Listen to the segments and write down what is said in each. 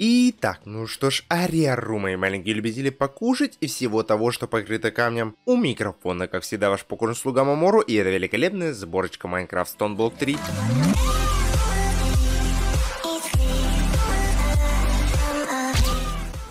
Итак, ну что ж, Ариару, мои маленькие любители покушать и всего того, что покрыто камнем. У микрофона, как всегда, ваш покорный слуга Мамору, и это великолепная сборочка Minecraft Stone Block 3.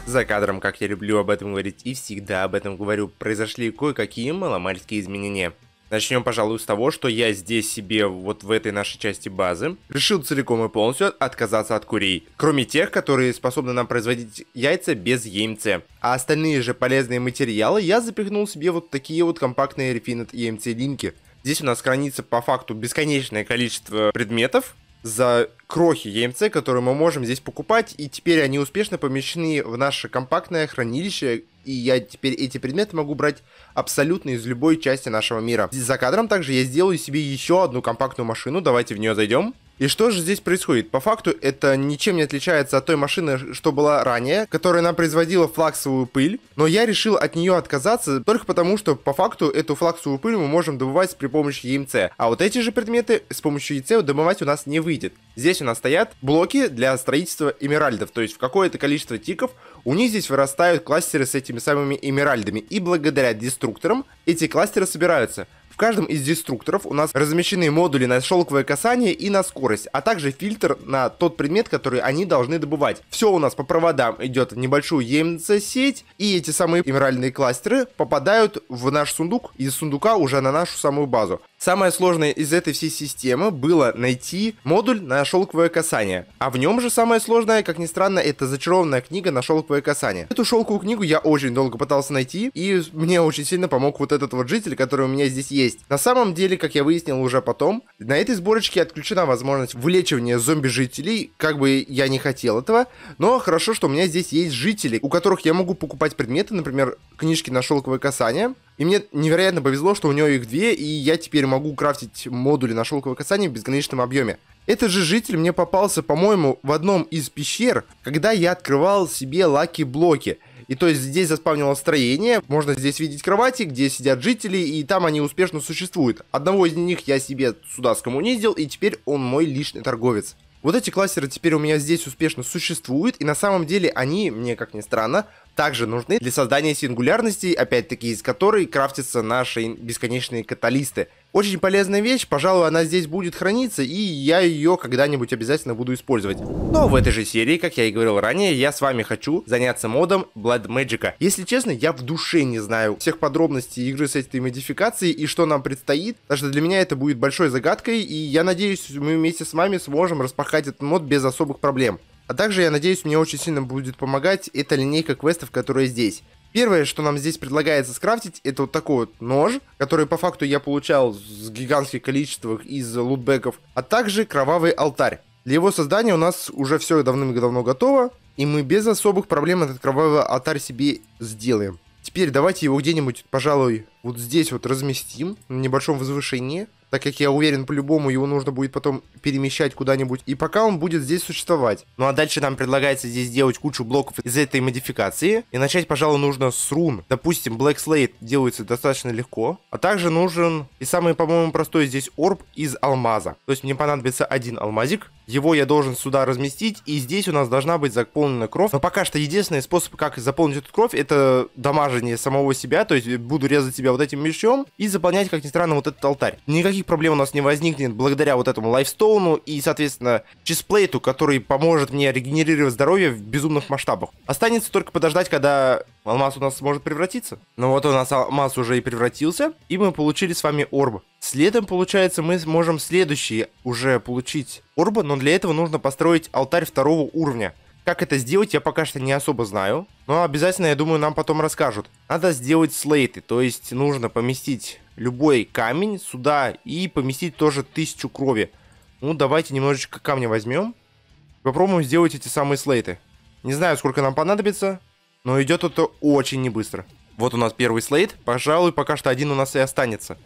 За кадром, как я люблю об этом говорить и всегда об этом говорю, произошли кое-какие маломальские изменения. Начнем, пожалуй, с того, что я здесь себе, вот в этой нашей части базы, решил целиком и полностью отказаться от курей. Кроме тех, которые способны нам производить яйца без яйца. А остальные же полезные материалы я запихнул себе вот такие вот компактные Refined EMC линки. Здесь у нас хранится по факту бесконечное количество предметов, за крохи EMC, которые мы можем здесь покупать, и теперь они успешно помещены в наше компактное хранилище, и я теперь эти предметы могу брать абсолютно из любой части нашего мира. За кадром также я сделаю себе еще одну компактную машину, давайте в нее зайдем. И что же здесь происходит? По факту это ничем не отличается от той машины, что была ранее, которая нам производила флаксовую пыль, но я решил от нее отказаться только потому, что по факту эту флаксовую пыль мы можем добывать при помощи ЕМЦ, а вот эти же предметы с помощью ЕЦ добывать у нас не выйдет. Здесь у нас стоят блоки для строительства эмеральдов, то есть в какое-то количество тиков у них здесь вырастают кластеры с этими самыми эмеральдами, и благодаря деструкторам эти кластеры собираются. В каждом из деструкторов у нас размещены модули на шелковое касание и на скорость, а также фильтр на тот предмет, который они должны добывать. Все у нас по проводам идет в небольшую EMC-сеть, и эти самые эмеральные кластеры попадают в наш сундук, из сундука уже на нашу самую базу. Самое сложное из этой всей системы было найти модуль на шелковое касание. А в нем же самое сложное, как ни странно, это зачарованная книга на шелковое касание. Эту шелковую книгу я очень долго пытался найти, и мне очень сильно помог вот этот вот житель, который у меня здесь есть. На самом деле, как я выяснил уже потом, на этой сборочке отключена возможность вылечивания зомби-жителей, как бы я не хотел этого, но хорошо, что у меня здесь есть жители, у которых я могу покупать предметы, например, книжки на шелковое касание, и мне невероятно повезло, что у нее их две, и я теперь могу крафтить модули на шелковое касание в безграничном объеме. Этот же житель мне попался, по-моему, в одном из пещер, когда я открывал себе лаки-блоки. И то есть здесь заспавнило строение, можно здесь видеть кровати, где сидят жители, и там они успешно существуют. Одного из них я себе сюда скоммунизил, и теперь он мой личный торговец. Вот эти кластеры теперь у меня здесь успешно существуют, и на самом деле они, мне как ни странно, также нужны для создания сингулярностей, опять-таки из которой крафтятся наши бесконечные каталисты. Очень полезная вещь, пожалуй, она здесь будет храниться, и я ее когда-нибудь обязательно буду использовать. Но в этой же серии, как я и говорил ранее, я с вами хочу заняться модом Blood Magic. Если честно, я в душе не знаю всех подробностей игры с этой модификацией и что нам предстоит, потому что для меня это будет большой загадкой, и я надеюсь, мы вместе с вами сможем распахать этот мод без особых проблем. А также, я надеюсь, мне очень сильно будет помогать эта линейка квестов, которая здесь. Первое, что нам здесь предлагается скрафтить, это вот такой вот нож, который по факту я получал с гигантских количествах из лутбеков, а также кровавый алтарь. Для его создания у нас уже все давным-давно готово, и мы без особых проблем этот кровавый алтарь себе сделаем. Теперь давайте его где-нибудь, пожалуй, вот здесь вот разместим, на небольшом возвышении так как я уверен, по-любому его нужно будет потом перемещать куда-нибудь, и пока он будет здесь существовать. Ну а дальше нам предлагается здесь делать кучу блоков из этой модификации, и начать, пожалуй, нужно с рун. Допустим, Black Slate делается достаточно легко, а также нужен и самый, по-моему, простой здесь орб из алмаза. То есть мне понадобится один алмазик, его я должен сюда разместить, и здесь у нас должна быть заполнена кровь. Но пока что единственный способ, как заполнить эту кровь, это дамажение самого себя, то есть буду резать себя вот этим мечом и заполнять, как ни странно, вот этот алтарь. Никаких никаких проблем у нас не возникнет благодаря вот этому лайфстоуну и, соответственно, чисплейту, который поможет мне регенерировать здоровье в безумных масштабах. Останется только подождать, когда алмаз у нас сможет превратиться. Ну вот у нас алмаз уже и превратился, и мы получили с вами орб. Следом, получается, мы сможем следующий уже получить орба, но для этого нужно построить алтарь второго уровня. Как это сделать, я пока что не особо знаю. Но обязательно, я думаю, нам потом расскажут. Надо сделать слейты, то есть нужно поместить любой камень сюда и поместить тоже тысячу крови. Ну, давайте немножечко камня возьмем. Попробуем сделать эти самые слейты. Не знаю, сколько нам понадобится, но идет это очень не быстро. Вот у нас первый слейт. Пожалуй, пока что один у нас и останется.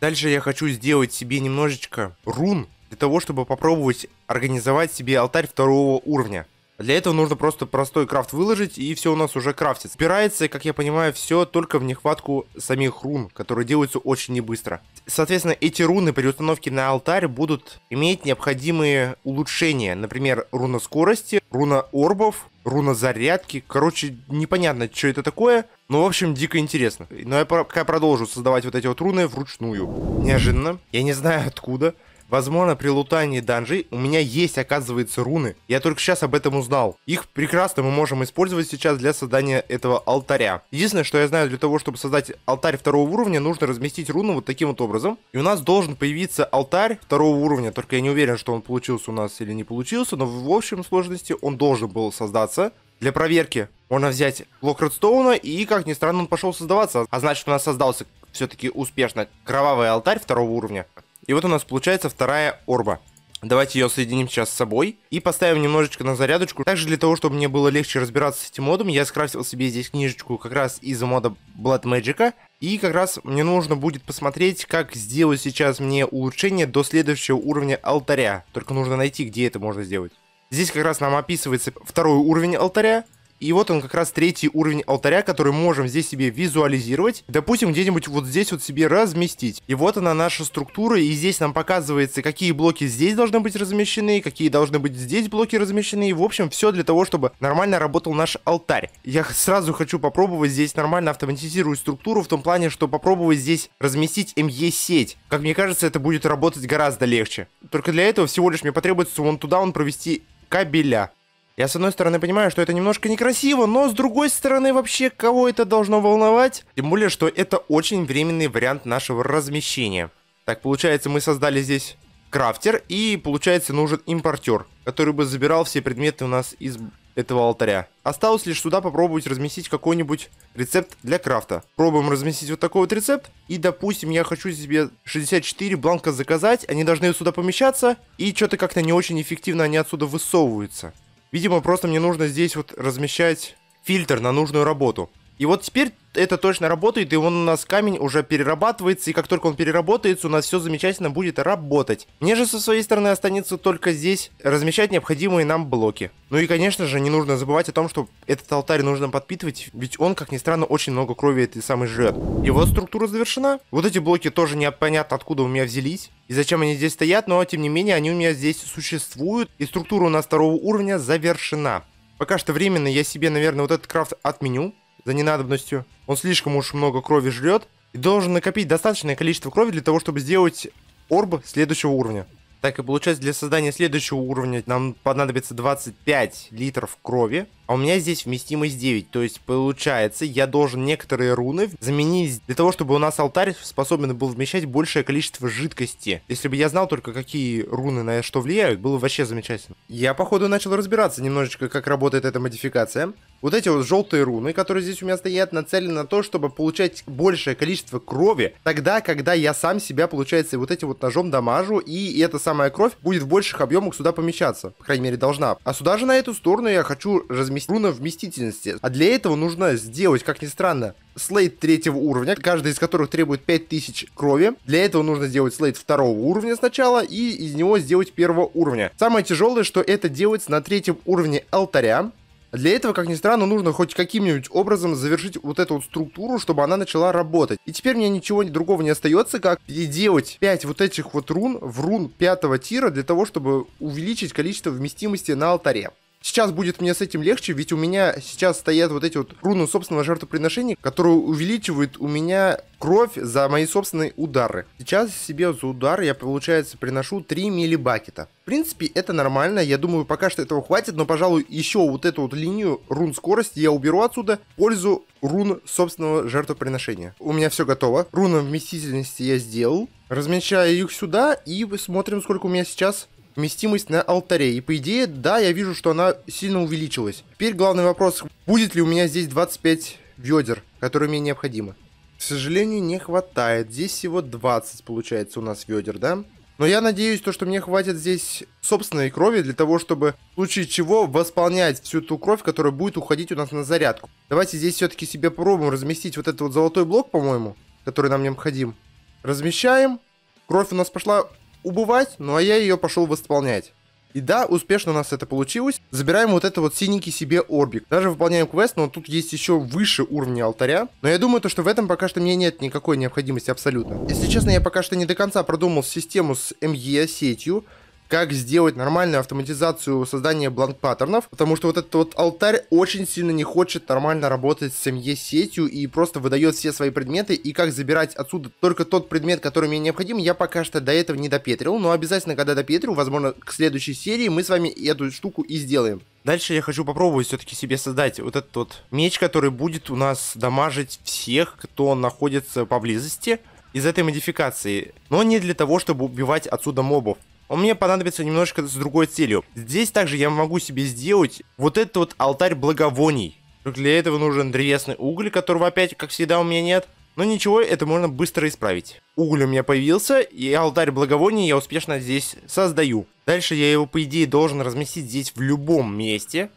Дальше я хочу сделать себе немножечко рун, для того, чтобы попробовать организовать себе алтарь второго уровня. Для этого нужно просто простой крафт выложить, и все у нас уже крафтится. Упирается, как я понимаю, все только в нехватку самих рун, которые делаются очень небыстро. Соответственно, эти руны при установке на алтарь будут иметь необходимые улучшения. Например, руна скорости, руна орбов, руна зарядки. Короче, непонятно, что это такое. Ну, в общем, дико интересно. Но ну, я пока продолжу создавать вот эти вот руны вручную. Неожиданно. Я не знаю откуда. Возможно, при лутании данжей у меня есть, оказывается, руны. Я только сейчас об этом узнал. Их прекрасно мы можем использовать сейчас для создания этого алтаря. Единственное, что я знаю, для того, чтобы создать алтарь второго уровня, нужно разместить руну вот таким вот образом. И у нас должен появиться алтарь второго уровня. Только я не уверен, что он получился у нас или не получился, но в общем сложности он должен был создаться. Для проверки можно взять блок Редстоуна, и, как ни странно, он пошел создаваться. А значит, у нас создался все-таки успешно кровавый алтарь второго уровня. И вот у нас получается вторая орба. Давайте ее соединим сейчас с собой и поставим немножечко на зарядочку. Также для того, чтобы мне было легче разбираться с этим модом, я скрафтил себе здесь книжечку как раз из мода Blood Magic. И как раз мне нужно будет посмотреть, как сделать сейчас мне улучшение до следующего уровня алтаря. Только нужно найти, где это можно сделать. Здесь как раз нам описывается второй уровень алтаря, и вот он как раз третий уровень алтаря, который можем здесь себе визуализировать. Допустим, где-нибудь вот здесь вот себе разместить. И вот она наша структура, и здесь нам показывается, какие блоки здесь должны быть размещены, какие должны быть здесь блоки размещены. И в общем, все для того, чтобы нормально работал наш алтарь. Я сразу хочу попробовать здесь нормально автоматизировать структуру в том плане, что попробовать здесь разместить МЕ сеть Как мне кажется, это будет работать гораздо легче. Только для этого всего лишь мне потребуется вон туда он провести кабеля. Я, с одной стороны, понимаю, что это немножко некрасиво, но, с другой стороны, вообще, кого это должно волновать? Тем более, что это очень временный вариант нашего размещения. Так, получается, мы создали здесь крафтер, и, получается, нужен импортер, который бы забирал все предметы у нас из этого алтаря. Осталось лишь сюда попробовать разместить какой-нибудь рецепт для крафта. Пробуем разместить вот такой вот рецепт. И, допустим, я хочу себе 64 бланка заказать. Они должны сюда помещаться. И что-то как-то не очень эффективно они отсюда высовываются. Видимо, просто мне нужно здесь вот размещать фильтр на нужную работу. И вот теперь это точно работает, и он у нас камень уже перерабатывается, и как только он переработается, у нас все замечательно будет работать. Мне же со своей стороны останется только здесь размещать необходимые нам блоки. Ну и, конечно же, не нужно забывать о том, что этот алтарь нужно подпитывать, ведь он, как ни странно, очень много крови этой самой жрет. И вот структура завершена. Вот эти блоки тоже непонятно откуда у меня взялись, и зачем они здесь стоят, но тем не менее они у меня здесь существуют, и структура у нас второго уровня завершена. Пока что временно я себе, наверное, вот этот крафт отменю, за ненадобностью. Он слишком уж много крови жрет и должен накопить достаточное количество крови для того, чтобы сделать орб следующего уровня. Так и получается, для создания следующего уровня нам понадобится 25 литров крови. А у меня здесь вместимость 9. То есть, получается, я должен некоторые руны заменить для того, чтобы у нас алтарь способен был вмещать большее количество жидкости. Если бы я знал только, какие руны на что влияют, было бы вообще замечательно. Я, походу, начал разбираться немножечко, как работает эта модификация. Вот эти вот желтые руны, которые здесь у меня стоят, нацелены на то, чтобы получать большее количество крови, тогда, когда я сам себя, получается, вот этим вот ножом дамажу, и эта самая кровь будет в больших объемах сюда помещаться. По крайней мере, должна. А сюда же на эту сторону я хочу разместить вмест... руна вместительности. А для этого нужно сделать, как ни странно, слейт третьего уровня, каждый из которых требует 5000 крови. Для этого нужно сделать слейт второго уровня сначала и из него сделать первого уровня. Самое тяжелое, что это делается на третьем уровне алтаря. Для этого, как ни странно, нужно хоть каким-нибудь образом завершить вот эту вот структуру, чтобы она начала работать. И теперь мне ничего другого не остается, как переделать 5 вот этих вот рун в рун пятого тира для того, чтобы увеличить количество вместимости на алтаре. Сейчас будет мне с этим легче, ведь у меня сейчас стоят вот эти вот руны собственного жертвоприношения, которые увеличивают у меня кровь за мои собственные удары. Сейчас себе за удар я, получается, приношу 3 миллибакета. В принципе, это нормально, я думаю, пока что этого хватит, но, пожалуй, еще вот эту вот линию рун скорости я уберу отсюда, пользу рун собственного жертвоприношения. У меня все готово, руна вместительности я сделал, размещаю их сюда и смотрим, сколько у меня сейчас вместимость на алтаре. И по идее, да, я вижу, что она сильно увеличилась. Теперь главный вопрос, будет ли у меня здесь 25 ведер, которые мне необходимы. К сожалению, не хватает. Здесь всего 20 получается у нас ведер, да? Но я надеюсь, то, что мне хватит здесь собственной крови для того, чтобы в случае чего восполнять всю ту кровь, которая будет уходить у нас на зарядку. Давайте здесь все-таки себе попробуем разместить вот этот вот золотой блок, по-моему, который нам необходим. Размещаем. Кровь у нас пошла убывать, ну а я ее пошел восполнять. И да, успешно у нас это получилось. Забираем вот это вот синенький себе орбик. Даже выполняем квест, но тут есть еще выше уровня алтаря. Но я думаю, то, что в этом пока что мне нет никакой необходимости абсолютно. Если честно, я пока что не до конца продумал систему с МЕ-сетью как сделать нормальную автоматизацию создания бланк паттернов, потому что вот этот вот алтарь очень сильно не хочет нормально работать с ME сетью и просто выдает все свои предметы, и как забирать отсюда только тот предмет, который мне необходим, я пока что до этого не допетрил, но обязательно, когда допетрил, возможно, к следующей серии мы с вами эту штуку и сделаем. Дальше я хочу попробовать все-таки себе создать вот этот вот меч, который будет у нас дамажить всех, кто находится поблизости из этой модификации. Но не для того, чтобы убивать отсюда мобов он мне понадобится немножко с другой целью. Здесь также я могу себе сделать вот этот вот алтарь благовоний. Только для этого нужен древесный уголь, которого опять, как всегда, у меня нет. Но ничего, это можно быстро исправить. Уголь у меня появился, и алтарь благовоний я успешно здесь создаю. Дальше я его, по идее, должен разместить здесь в любом месте.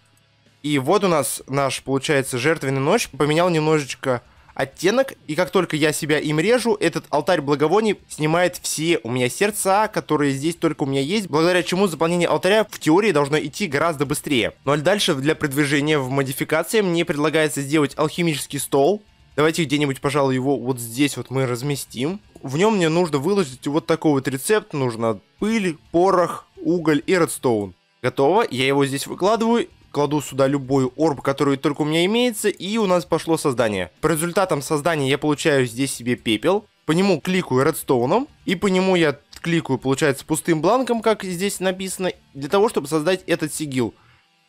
И вот у нас наш, получается, жертвенный ночь поменял немножечко оттенок, и как только я себя им режу, этот алтарь благовоний снимает все у меня сердца, которые здесь только у меня есть, благодаря чему заполнение алтаря в теории должно идти гораздо быстрее. Ну а дальше для продвижения в модификации мне предлагается сделать алхимический стол, Давайте где-нибудь, пожалуй, его вот здесь вот мы разместим. В нем мне нужно выложить вот такой вот рецепт. Нужно пыль, порох, уголь и редстоун. Готово, я его здесь выкладываю, кладу сюда любую орб, который только у меня имеется, и у нас пошло создание. По результатам создания я получаю здесь себе пепел, по нему кликаю редстоуном, и по нему я кликаю, получается, пустым бланком, как здесь написано, для того, чтобы создать этот сигил.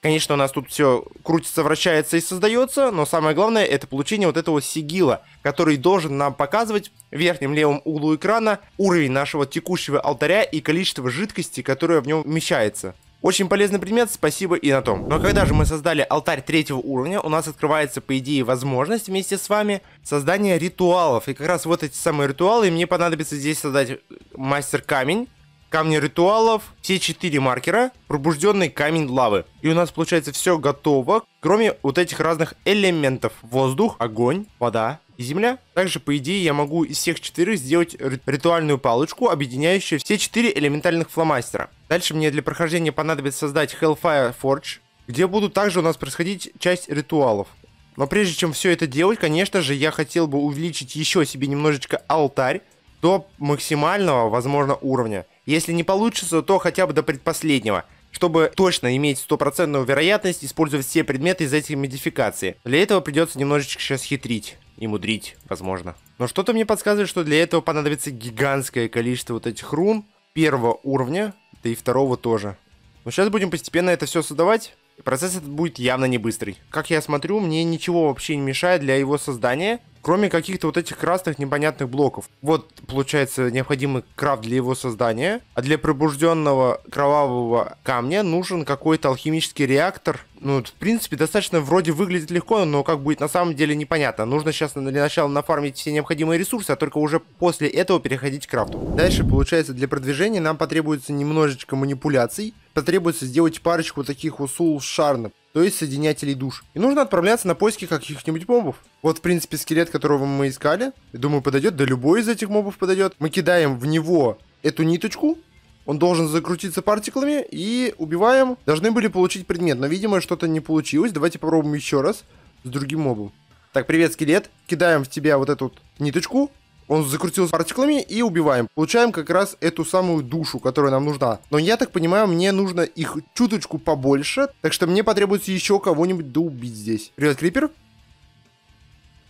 Конечно, у нас тут все крутится, вращается и создается, но самое главное это получение вот этого сигила, который должен нам показывать в верхнем левом углу экрана уровень нашего текущего алтаря и количество жидкости, которое в нем вмещается. Очень полезный предмет, спасибо и на том. Но когда же мы создали алтарь третьего уровня, у нас открывается, по идее, возможность вместе с вами создания ритуалов. И как раз вот эти самые ритуалы, мне понадобится здесь создать мастер-камень, камни ритуалов, все четыре маркера, пробужденный камень лавы. И у нас получается все готово, кроме вот этих разных элементов. Воздух, огонь, вода, и земля. Также, по идее, я могу из всех четырех сделать ритуальную палочку, объединяющую все четыре элементальных фломастера. Дальше мне для прохождения понадобится создать Hellfire Forge, где будут также у нас происходить часть ритуалов. Но прежде чем все это делать, конечно же, я хотел бы увеличить еще себе немножечко алтарь до максимального, возможно, уровня. Если не получится, то хотя бы до предпоследнего – чтобы точно иметь стопроцентную вероятность использовать все предметы из этих модификаций. Для этого придется немножечко сейчас хитрить и мудрить, возможно. Но что-то мне подсказывает, что для этого понадобится гигантское количество вот этих рун первого уровня, да и второго тоже. Но сейчас будем постепенно это все создавать процесс этот будет явно не быстрый. Как я смотрю, мне ничего вообще не мешает для его создания, кроме каких-то вот этих красных непонятных блоков. Вот, получается, необходимый крафт для его создания, а для пробужденного кровавого камня нужен какой-то алхимический реактор ну, в принципе, достаточно вроде выглядит легко, но как будет на самом деле непонятно. Нужно сейчас для начала нафармить все необходимые ресурсы, а только уже после этого переходить к крафту. Дальше, получается, для продвижения нам потребуется немножечко манипуляций. Потребуется сделать парочку таких усул шарнов то есть соединятелей душ. И нужно отправляться на поиски каких-нибудь мобов. Вот, в принципе, скелет, которого мы искали. Думаю, подойдет, да любой из этих мобов подойдет. Мы кидаем в него эту ниточку, он должен закрутиться партиклами, и убиваем. Должны были получить предмет, но, видимо, что-то не получилось. Давайте попробуем еще раз с другим мобом. Так, привет, скелет. Кидаем в тебя вот эту вот ниточку. Он закрутился партиклами и убиваем. Получаем как раз эту самую душу, которая нам нужна. Но я так понимаю, мне нужно их чуточку побольше. Так что мне потребуется еще кого-нибудь доубить здесь. Привет, Крипер.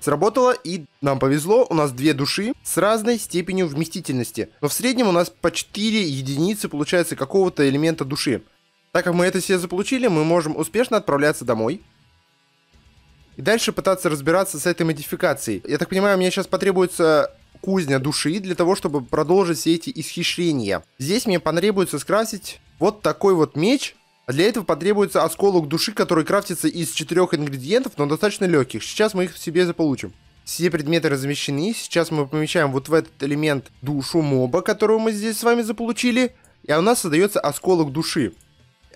Сработало и нам повезло, у нас две души с разной степенью вместительности. Но в среднем у нас по 4 единицы получается какого-то элемента души. Так как мы это все заполучили, мы можем успешно отправляться домой. И дальше пытаться разбираться с этой модификацией. Я так понимаю, мне сейчас потребуется кузня души для того, чтобы продолжить все эти исхищения. Здесь мне понадобится скрасить вот такой вот меч, для этого потребуется осколок души, который крафтится из четырех ингредиентов, но достаточно легких. Сейчас мы их в себе заполучим. Все предметы размещены. Сейчас мы помещаем вот в этот элемент душу моба, которую мы здесь с вами заполучили. И у нас создается осколок души.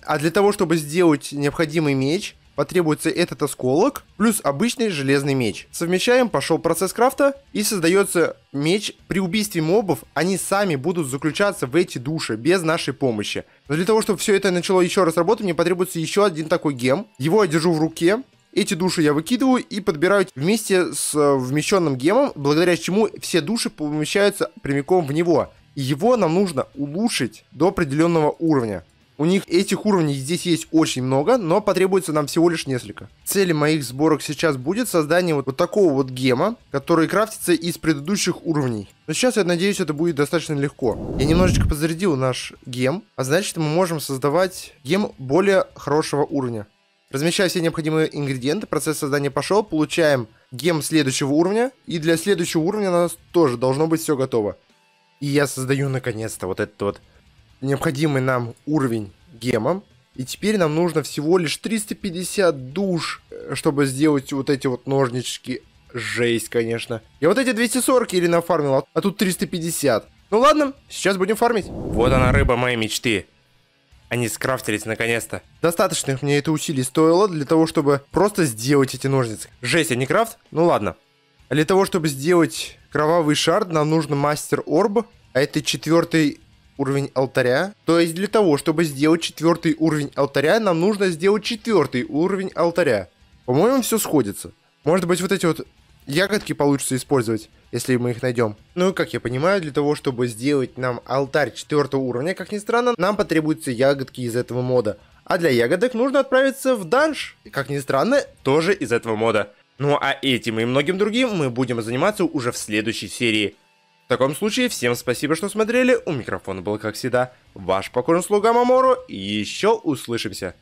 А для того, чтобы сделать необходимый меч, потребуется этот осколок плюс обычный железный меч. Совмещаем, пошел процесс крафта и создается меч. При убийстве мобов они сами будут заключаться в эти души без нашей помощи. Но для того, чтобы все это начало еще раз работать, мне потребуется еще один такой гем. Его я держу в руке. Эти души я выкидываю и подбираю вместе с э, вмещенным гемом, благодаря чему все души помещаются прямиком в него. И его нам нужно улучшить до определенного уровня. У них этих уровней здесь есть очень много, но потребуется нам всего лишь несколько. Цель моих сборок сейчас будет создание вот, вот такого вот гема, который крафтится из предыдущих уровней. Но сейчас, я надеюсь, это будет достаточно легко. Я немножечко подзарядил наш гем, а значит мы можем создавать гем более хорошего уровня. Размещаю все необходимые ингредиенты, процесс создания пошел, получаем гем следующего уровня, и для следующего уровня у нас тоже должно быть все готово. И я создаю наконец-то вот этот вот необходимый нам уровень гемом. И теперь нам нужно всего лишь 350 душ, э, чтобы сделать вот эти вот ножнички. Жесть, конечно. Я вот эти 240 или нафармил, а тут 350. Ну ладно, сейчас будем фармить. Вот она рыба моей мечты. Они скрафтились наконец-то. Достаточно мне это усилий стоило для того, чтобы просто сделать эти ножницы. Жесть, а не крафт? Ну ладно. для того, чтобы сделать кровавый шард, нам нужно мастер орб. А это четвертый уровень алтаря. То есть для того, чтобы сделать четвертый уровень алтаря, нам нужно сделать четвертый уровень алтаря. По-моему, все сходится. Может быть, вот эти вот ягодки получится использовать, если мы их найдем. Ну и как я понимаю, для того, чтобы сделать нам алтарь четвертого уровня, как ни странно, нам потребуются ягодки из этого мода. А для ягодок нужно отправиться в данж, как ни странно, тоже из этого мода. Ну а этим и многим другим мы будем заниматься уже в следующей серии. В таком случае, всем спасибо, что смотрели. У микрофона был, как всегда, ваш покорный слуга Мамору. еще услышимся.